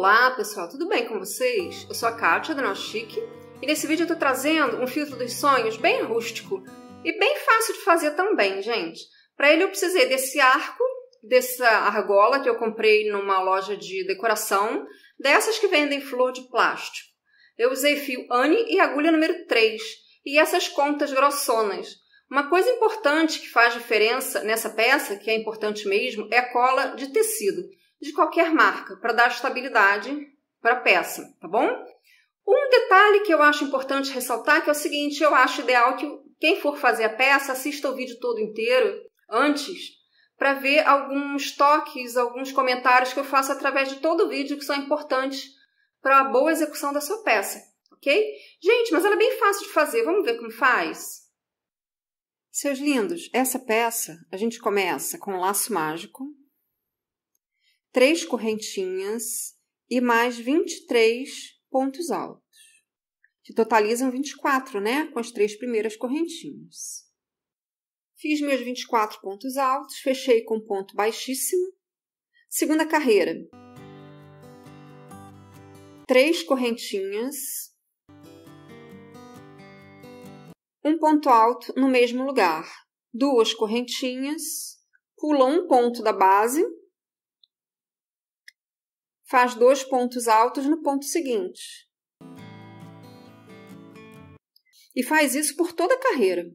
Olá pessoal, tudo bem com vocês? Eu sou a Kátia da Chique e nesse vídeo eu tô trazendo um filtro dos sonhos bem rústico e bem fácil de fazer também, gente. Para ele eu precisei desse arco, dessa argola que eu comprei numa loja de decoração, dessas que vendem flor de plástico. Eu usei fio Anne e agulha número 3 e essas contas grossonas. Uma coisa importante que faz diferença nessa peça, que é importante mesmo, é a cola de tecido de qualquer marca para dar estabilidade para a peça, tá bom? Um detalhe que eu acho importante ressaltar que é o seguinte, eu acho ideal que quem for fazer a peça assista o vídeo todo inteiro antes para ver alguns toques, alguns comentários que eu faço através de todo o vídeo que são importantes para a boa execução da sua peça, ok? Gente, mas ela é bem fácil de fazer, vamos ver como faz? Seus lindos, essa peça a gente começa com um laço mágico, três correntinhas e mais 23 pontos altos, que totalizam 24, né? Com as três primeiras correntinhas. Fiz meus 24 pontos altos, fechei com ponto baixíssimo. Segunda carreira. Três correntinhas. Um ponto alto no mesmo lugar. Duas correntinhas. Pulou um ponto da base, faz dois pontos altos no ponto seguinte. E faz isso por toda a carreira.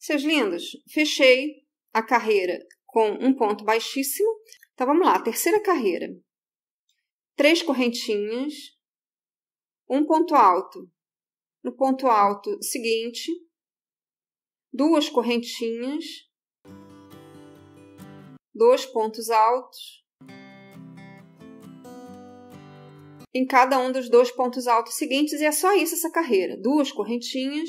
Seus lindos, fechei a carreira com um ponto baixíssimo. Então vamos lá, terceira carreira. Três correntinhas, um ponto alto. No ponto alto seguinte, duas correntinhas, dois pontos altos. Em cada um dos dois pontos altos seguintes, e é só isso essa carreira: duas correntinhas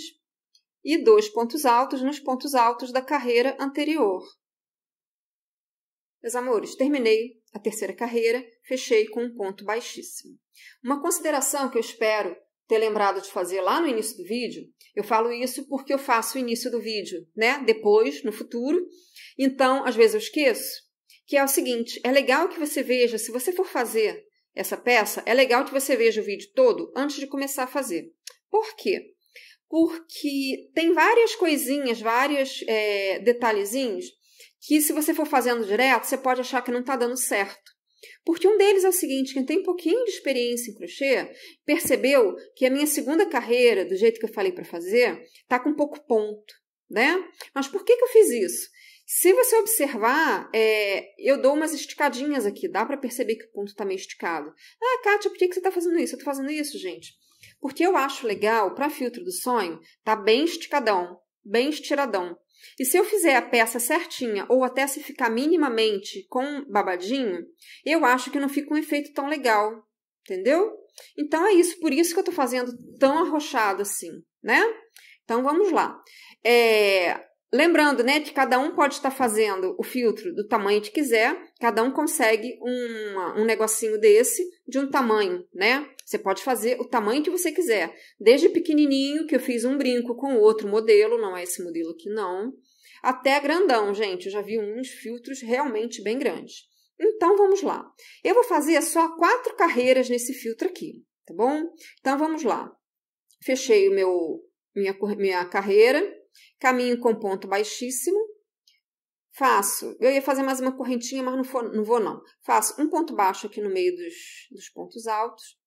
e dois pontos altos nos pontos altos da carreira anterior. Meus amores, terminei a terceira carreira, fechei com um ponto baixíssimo. Uma consideração que eu espero ter lembrado de fazer lá no início do vídeo. Eu falo isso porque eu faço o início do vídeo, né? Depois, no futuro. Então, às vezes eu esqueço. Que é o seguinte: é legal que você veja, se você for fazer essa peça, é legal que você veja o vídeo todo antes de começar a fazer. Por quê? Porque tem várias coisinhas, vários é, eh, detalhezinhos que, se você for fazendo direto, você pode achar que não está dando certo. Porque um deles é o seguinte: quem tem um pouquinho de experiência em crochê percebeu que a minha segunda carreira, do jeito que eu falei para fazer, tá com pouco ponto, né? Mas por que, que eu fiz isso? Se você observar, é, eu dou umas esticadinhas aqui, dá para perceber que o ponto está meio esticado. Ah, Kátia, por que, que você está fazendo isso? Eu estou fazendo isso, gente. Porque eu acho legal, para filtro do sonho, tá bem esticadão, bem estiradão. E se eu fizer a peça certinha, ou até se ficar minimamente com babadinho, eu acho que não fica um efeito tão legal, entendeu? Então é isso, por isso que eu tô fazendo tão arrochado assim, né? Então vamos lá. É, lembrando, né, que cada um pode estar tá fazendo o filtro do tamanho que quiser, cada um consegue um, um negocinho desse de um tamanho, né? Você pode fazer o tamanho que você quiser. Desde pequenininho, que eu fiz um brinco com outro modelo, não é esse modelo aqui não, até grandão, gente. Eu já vi uns filtros realmente bem grandes. Então, vamos lá. Eu vou fazer só quatro carreiras nesse filtro aqui, tá bom? Então, vamos lá. Fechei o meu, minha, minha carreira, caminho com ponto baixíssimo, faço, eu ia fazer mais uma correntinha, mas não, for, não vou não. Faço um ponto baixo aqui no meio dos, dos pontos altos,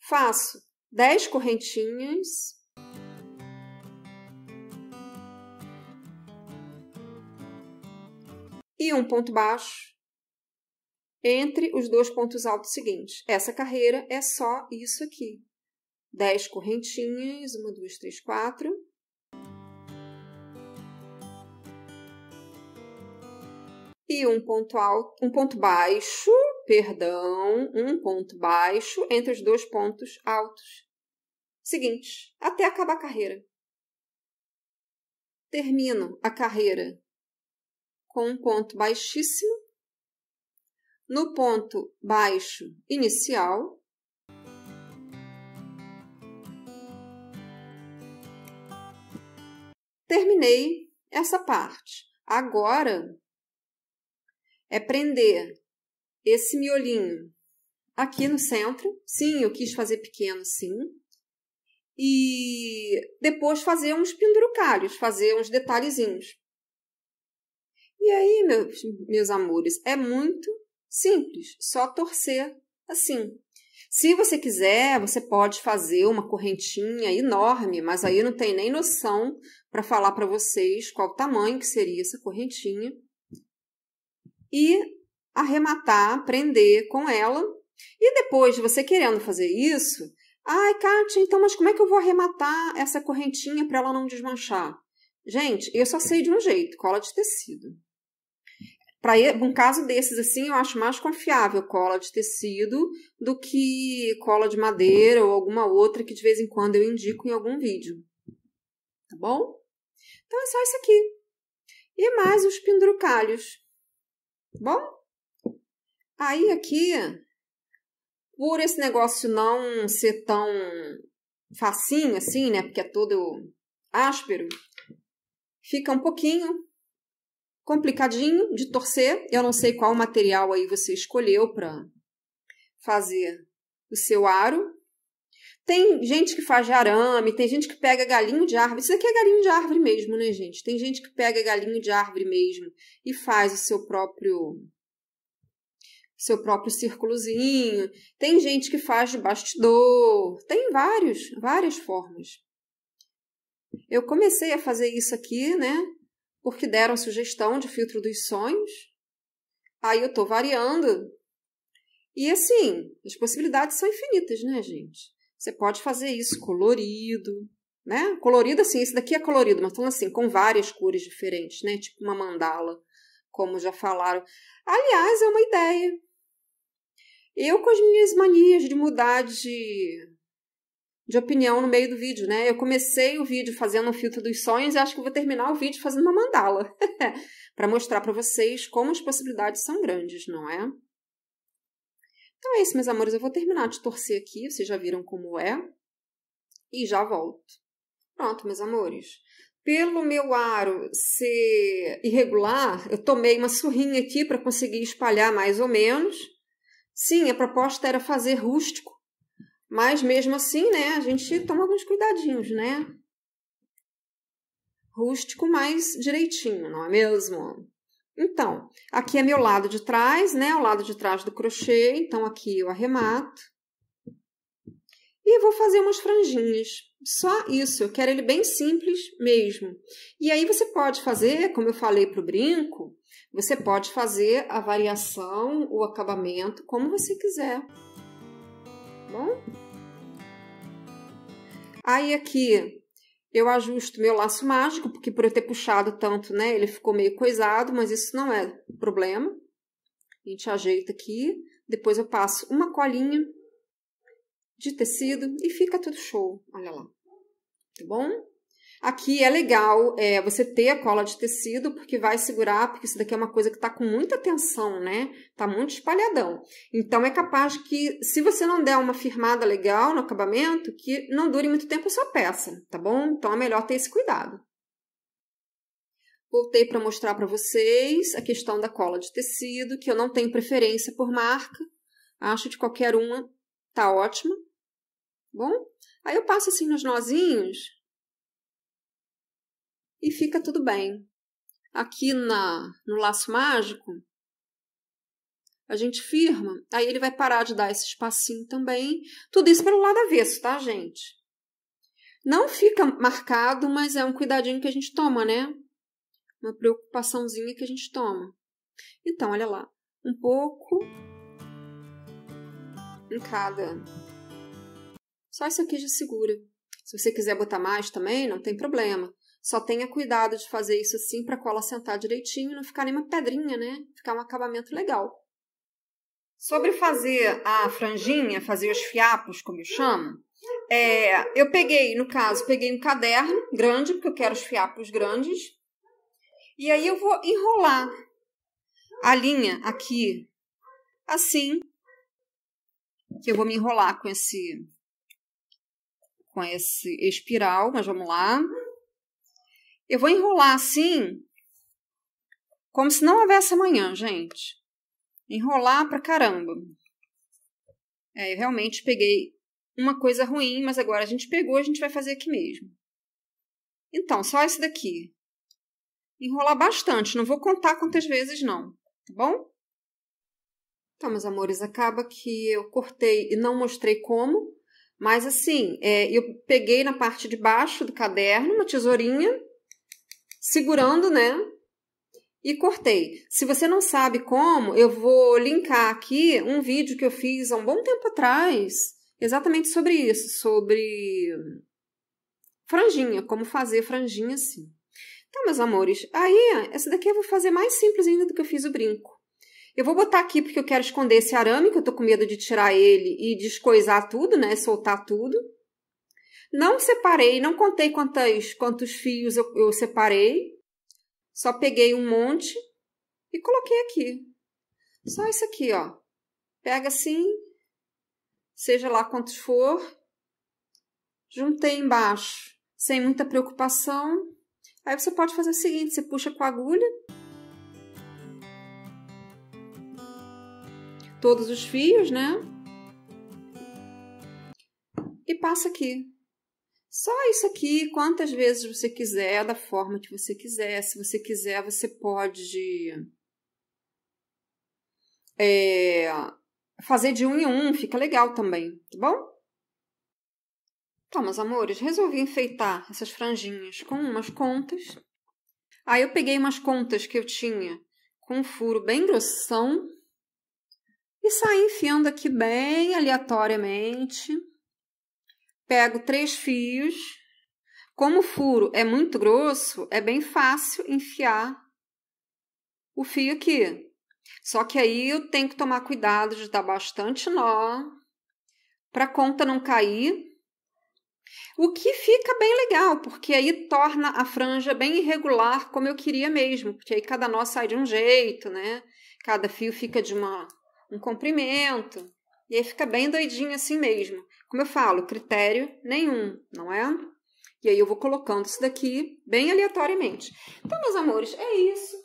Faço 10 correntinhas. E um ponto baixo entre os dois pontos altos seguintes. Essa carreira é só isso aqui. 10 correntinhas, 1, 2, 3, 4. um ponto alto, um ponto baixo, perdão, um ponto baixo entre os dois pontos altos. Seguinte, até acabar a carreira. Termino a carreira com um ponto baixíssimo no ponto baixo inicial terminei essa parte. Agora é prender esse miolinho aqui no centro. Sim, eu quis fazer pequeno, sim. E depois fazer uns pendurucalhos, fazer uns detalhezinhos. E aí, meus, meus amores, é muito simples, só torcer assim. Se você quiser, você pode fazer uma correntinha enorme, mas aí não tem nem noção para falar para vocês qual o tamanho que seria essa correntinha e arrematar, prender com ela. E depois de você querendo fazer isso, ai, Kátia, então, mas como é que eu vou arrematar essa correntinha para ela não desmanchar? Gente, eu só sei de um jeito, cola de tecido. Para um caso desses assim, eu acho mais confiável cola de tecido do que cola de madeira ou alguma outra que de vez em quando eu indico em algum vídeo. Tá bom? Então é só isso aqui. E mais os pendrucalhos bom? Aí aqui, por esse negócio não ser tão facinho assim, né? Porque é todo áspero, fica um pouquinho complicadinho de torcer. Eu não sei qual material aí você escolheu para fazer o seu aro, tem gente que faz de arame, tem gente que pega galinho de árvore. Isso aqui é galinho de árvore mesmo, né, gente? Tem gente que pega galinho de árvore mesmo e faz o seu próprio seu próprio círculozinho. Tem gente que faz de bastidor. Tem vários, várias formas. Eu comecei a fazer isso aqui, né? Porque deram sugestão de filtro dos sonhos. Aí eu tô variando. E assim, as possibilidades são infinitas, né, gente? Você pode fazer isso colorido, né? Colorido assim, esse daqui é colorido, mas falando assim, com várias cores diferentes, né? Tipo uma mandala, como já falaram. Aliás, é uma ideia. Eu com as minhas manias de mudar de de opinião no meio do vídeo, né? Eu comecei o vídeo fazendo um filtro dos sonhos e acho que vou terminar o vídeo fazendo uma mandala para mostrar para vocês como as possibilidades são grandes, não é? Então é isso, meus amores. Eu vou terminar de torcer aqui. Vocês já viram como é. E já volto. Pronto, meus amores. Pelo meu aro ser irregular, eu tomei uma surrinha aqui para conseguir espalhar mais ou menos. Sim, a proposta era fazer rústico, mas mesmo assim, né, a gente toma alguns cuidadinhos, né? Rústico mais direitinho, não é mesmo? Então, aqui é meu lado de trás, né? O lado de trás do crochê. Então, aqui eu arremato. E vou fazer umas franjinhas. Só isso. Eu quero ele bem simples mesmo. E aí, você pode fazer, como eu falei para o brinco, você pode fazer a variação, o acabamento, como você quiser. Tá bom? Aí, aqui, eu ajusto meu laço mágico, porque por eu ter puxado tanto, né, ele ficou meio coisado, mas isso não é problema. A gente ajeita aqui, depois eu passo uma colinha de tecido e fica tudo show. Olha lá. Tá bom? Aqui é legal é, você ter a cola de tecido, porque vai segurar, porque isso daqui é uma coisa que está com muita tensão, né? Tá muito espalhadão. Então, é capaz que, se você não der uma firmada legal no acabamento, que não dure muito tempo a sua peça, tá bom? Então, é melhor ter esse cuidado. Voltei para mostrar para vocês a questão da cola de tecido, que eu não tenho preferência por marca. Acho de qualquer uma tá ótima. Tá bom, aí eu passo assim nos nozinhos e fica tudo bem. Aqui na, no laço mágico, a gente firma, aí ele vai parar de dar esse espacinho também. Tudo isso pelo lado avesso, tá, gente? Não fica marcado, mas é um cuidadinho que a gente toma, né? Uma preocupaçãozinha que a gente toma. Então, olha lá, um pouco em cada. Só isso aqui já segura. Se você quiser botar mais também, não tem problema. Só tenha cuidado de fazer isso assim para a cola sentar direitinho e não ficar nenhuma pedrinha, né? Ficar um acabamento legal. Sobre fazer a franjinha, fazer os fiapos, como eu chamo, é, eu peguei, no caso, peguei um caderno grande, porque eu quero os fiapos grandes, e aí eu vou enrolar a linha aqui, assim, que eu vou me enrolar com esse, com esse espiral, mas vamos lá. Eu vou enrolar assim, como se não houvesse amanhã, gente. Enrolar pra caramba. É, eu realmente peguei uma coisa ruim, mas agora a gente pegou, a gente vai fazer aqui mesmo. Então, só esse daqui. Enrolar bastante, não vou contar quantas vezes não, tá bom? Então, meus amores, acaba que eu cortei e não mostrei como, mas assim, é, eu peguei na parte de baixo do caderno uma tesourinha segurando, né? E cortei. Se você não sabe como, eu vou linkar aqui um vídeo que eu fiz há um bom tempo atrás, exatamente sobre isso, sobre franjinha, como fazer franjinha assim. Então, meus amores, aí essa daqui eu vou fazer mais simples ainda do que eu fiz o brinco. Eu vou botar aqui porque eu quero esconder esse arame, que eu tô com medo de tirar ele e descoisar tudo, né? Soltar tudo. Não separei, não contei quantos, quantos fios eu, eu separei. Só peguei um monte e coloquei aqui. Só isso aqui, ó. Pega assim, seja lá quantos for. Juntei embaixo, sem muita preocupação. Aí você pode fazer o seguinte, você puxa com a agulha. Todos os fios, né? E passa aqui. Só isso aqui, quantas vezes você quiser, da forma que você quiser. Se você quiser, você pode é, fazer de um em um, fica legal também, tá bom? Então, meus amores, resolvi enfeitar essas franjinhas com umas contas. Aí eu peguei umas contas que eu tinha com um furo bem grossão e saí enfiando aqui bem aleatoriamente pego três fios. Como o furo é muito grosso, é bem fácil enfiar o fio aqui. Só que aí eu tenho que tomar cuidado de dar bastante nó para a conta não cair. O que fica bem legal, porque aí torna a franja bem irregular, como eu queria mesmo, porque aí cada nó sai de um jeito, né? Cada fio fica de uma, um comprimento. E aí fica bem doidinho assim mesmo. Como eu falo, critério nenhum, não é? E aí eu vou colocando isso daqui bem aleatoriamente. Então, meus amores, é isso.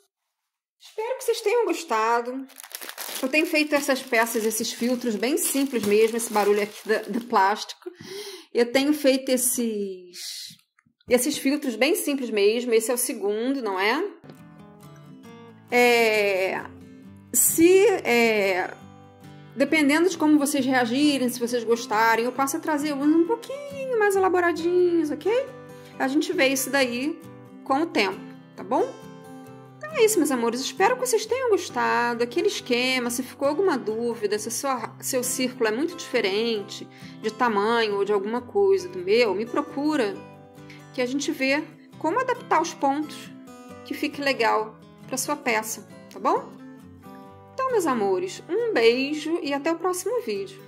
Espero que vocês tenham gostado. Eu tenho feito essas peças, esses filtros bem simples mesmo, esse barulho aqui do, plástico. Eu tenho feito esses esses filtros bem simples mesmo. Esse é o segundo, não é? É, se é, dependendo de como vocês reagirem, se vocês gostarem, eu passo a trazer alguns um pouquinho mais elaboradinhos, ok? A gente vê isso daí com o tempo, tá bom? Então é isso, meus amores. Espero que vocês tenham gostado. Aquele esquema, se ficou alguma dúvida, se sua, seu círculo é muito diferente de tamanho ou de alguma coisa do meu, me procura que a gente vê como adaptar os pontos que fique legal para sua peça, tá bom? Então, meus amores, um beijo e até o próximo vídeo.